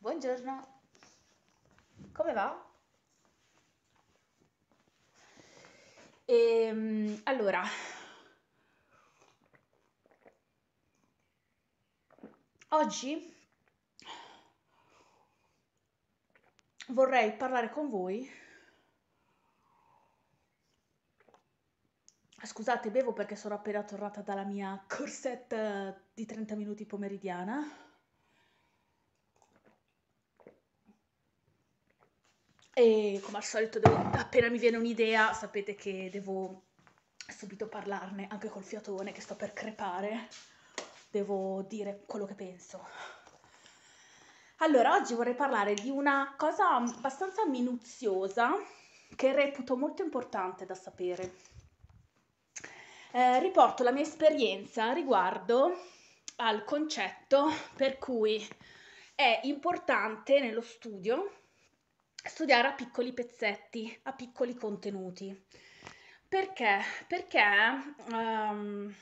Buongiorno, come va? E, ehm, allora, oggi vorrei parlare con voi. Scusate, bevo perché sono appena tornata dalla mia corsetta di 30 minuti pomeridiana. e come al solito devo, appena mi viene un'idea sapete che devo subito parlarne anche col fiatone che sto per crepare devo dire quello che penso allora oggi vorrei parlare di una cosa abbastanza minuziosa che reputo molto importante da sapere eh, riporto la mia esperienza riguardo al concetto per cui è importante nello studio studiare a piccoli pezzetti, a piccoli contenuti. Perché? Perché um,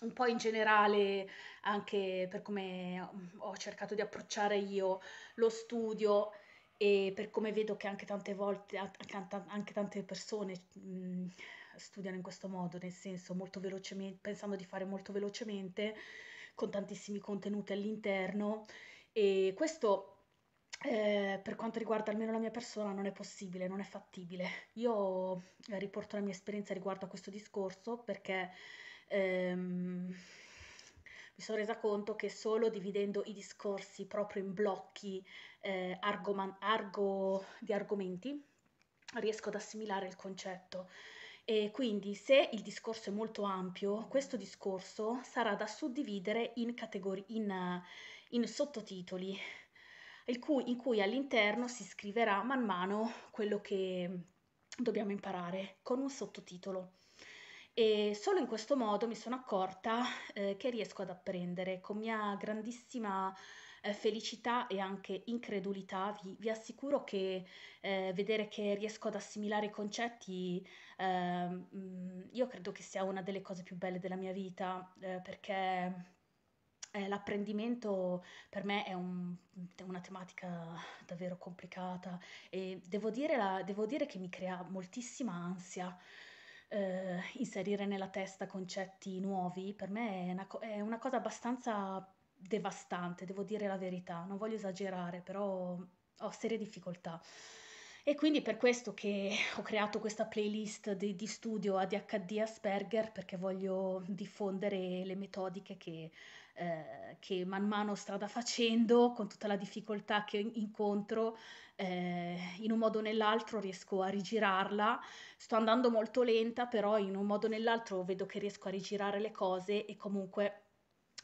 un po' in generale, anche per come ho cercato di approcciare io lo studio e per come vedo che anche tante volte, anche tante persone mh, mm, studiano in questo modo, nel senso molto velocemente, pensando di fare molto velocemente, con tantissimi contenuti all'interno e questo eh, per quanto riguarda almeno la mia persona non è possibile, non è fattibile. Io eh, riporto la mia esperienza riguardo a questo discorso perché ehm, mi sono resa conto che solo dividendo i discorsi proprio in blocchi eh, argoma- argo- di argomenti riesco ad assimilare il concetto. E quindi se il discorso è molto ampio, questo discorso sarà da suddividere in, categori- in, in sottotitoli cui, in cui all'interno si scriverà man mano quello che dobbiamo imparare con un sottotitolo. E solo in questo modo mi sono accorta eh, che riesco ad apprendere con mia grandissima eh, felicità e anche incredulità. Vi, vi assicuro che eh, vedere che riesco ad assimilare i concetti, ehm, mm, io credo che sia una delle cose più belle della mia vita eh, perché eh, l'apprendimento per me è, un, una tematica davvero complicata e devo dire, la, devo dire che mi crea moltissima ansia. Eh, inserire nella testa concetti nuovi per me è una, è una cosa abbastanza devastante, devo dire la verità, non voglio esagerare, però ho serie difficoltà. E quindi è per questo che ho creato questa playlist di, di studio ADHD Asperger, perché voglio diffondere le metodiche che, eh, che man mano strada facendo, con tutta la difficoltà che incontro, eh, in un modo o nell'altro riesco a rigirarla. Sto andando molto lenta, però in un modo o nell'altro vedo che riesco a rigirare le cose e comunque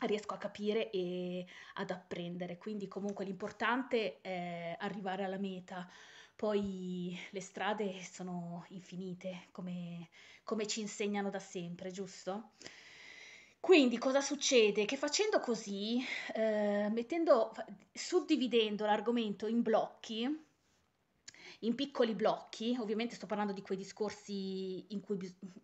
riesco a capire e ad apprendere. Quindi comunque l'importante è arrivare alla meta poi le strade sono infinite, come, come ci insegnano da sempre, giusto? Quindi cosa succede? Che facendo così, eh, mettendo, suddividendo l'argomento in blocchi, in piccoli blocchi, ovviamente sto parlando di quei discorsi in cui,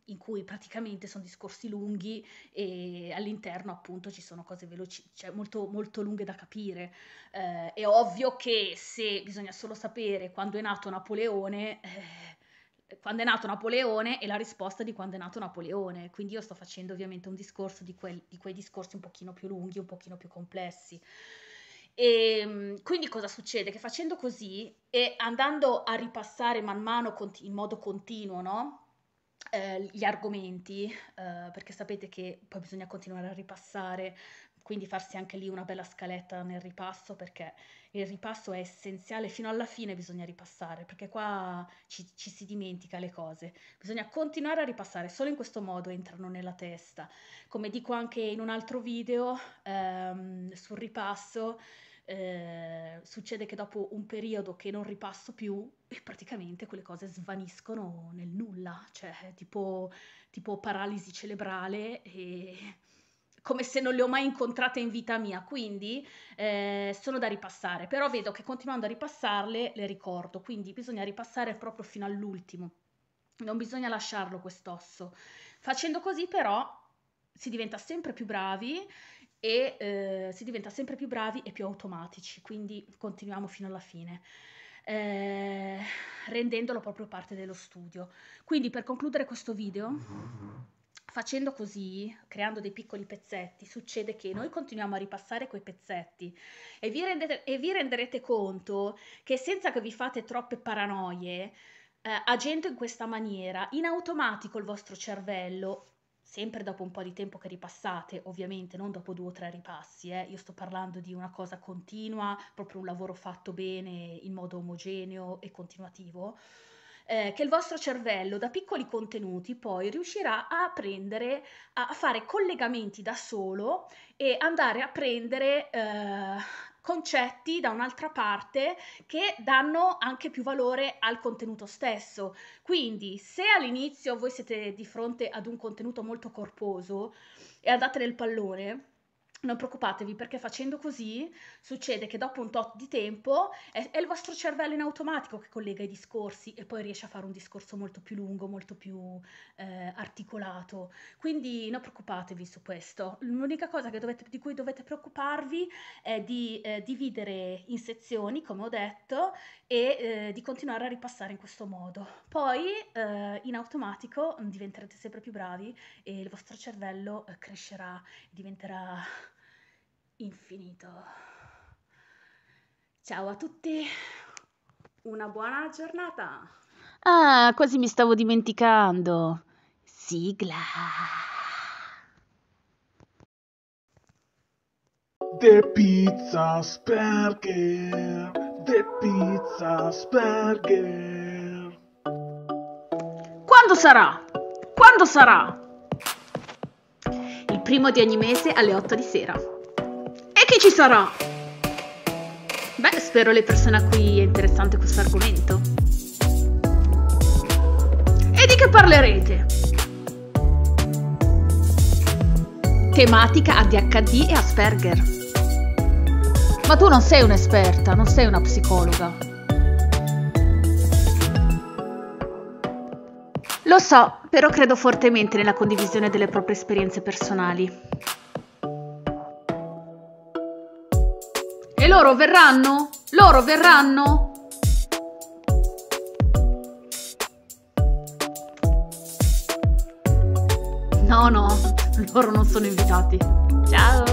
in cui praticamente sono discorsi lunghi e all'interno appunto ci sono cose veloci, cioè molto, molto lunghe da capire. Eh, è ovvio che se bisogna solo sapere quando è nato Napoleone... Eh, quando è nato Napoleone è la risposta di quando è nato Napoleone. Quindi io sto facendo ovviamente un discorso di, quel, di, quei discorsi un pochino più lunghi, un pochino più complessi. E, ehm, quindi cosa succede? Che facendo così e andando a ripassare man mano in modo continuo, no? Eh, gli argomenti, eh, perché sapete che poi bisogna continuare a ripassare, quindi farsi anche lì una bella scaletta nel ripasso, perché il ripasso è essenziale, fino alla fine bisogna ripassare, perché qua ci, ci si dimentica le cose, bisogna continuare a ripassare, solo in questo modo entrano nella testa. Come dico anche in un altro video ehm, sul ripasso, eh, succede che dopo un periodo che non ripasso più, eh, praticamente quelle cose svaniscono nel nulla, cioè eh, tipo, tipo paralisi cerebrale e come se non le ho mai incontrate in vita mia, quindi eh, sono da ripassare, però vedo che continuando a ripassarle le ricordo, quindi bisogna ripassare proprio fino all'ultimo, non bisogna lasciarlo quest'osso. Facendo così però si diventa sempre più bravi e eh, si diventa sempre più bravi e più automatici, quindi continuiamo fino alla fine. Eh, rendendolo proprio parte dello studio. Quindi per concludere questo video, facendo così, creando dei piccoli pezzetti, succede che noi continuiamo a ripassare quei pezzetti e vi, rendete, e vi renderete conto che senza che vi fate troppe paranoie, eh, agendo in questa maniera, in automatico il vostro cervello sempre dopo un po' di tempo che ripassate, ovviamente non dopo due o tre ripassi, eh, io sto parlando di una cosa continua, proprio un lavoro fatto bene in modo omogeneo e continuativo, eh, che il vostro cervello da piccoli contenuti poi riuscirà a prendere, a fare collegamenti da solo e andare a prendere... Eh, concetti da un'altra parte che danno anche più valore al contenuto stesso. Quindi, se all'inizio voi siete di fronte ad un contenuto molto corposo e andate nel pallone, non preoccupatevi perché facendo così succede che dopo un tot di tempo è, è, il vostro cervello in automatico che collega i discorsi e poi riesce a fare un discorso molto più lungo, molto più eh, articolato. Quindi non preoccupatevi su questo. L'unica cosa dovete, di cui dovete preoccuparvi è di eh, dividere in sezioni, come ho detto, e eh, di continuare a ripassare in questo modo. Poi eh, in automatico diventerete sempre più bravi e il vostro cervello eh, crescerà, diventerà infinito. Ciao a tutti, una buona giornata. Ah, quasi mi stavo dimenticando. Sigla. The Pizza Sperger. The Pizza Sperger. Quando sarà? Quando sarà? Il primo di ogni mese alle 8 di sera è che ci sarò! Beh, spero le persone a cui è interessante questo argomento. E di che parlerete? Tematica ADHD e Asperger. Ma tu non sei un'esperta, non sei una psicologa. Lo so, però credo fortemente nella condivisione delle proprie esperienze personali. loro verranno? Loro verranno? No, no, loro non sono invitati. Ciao!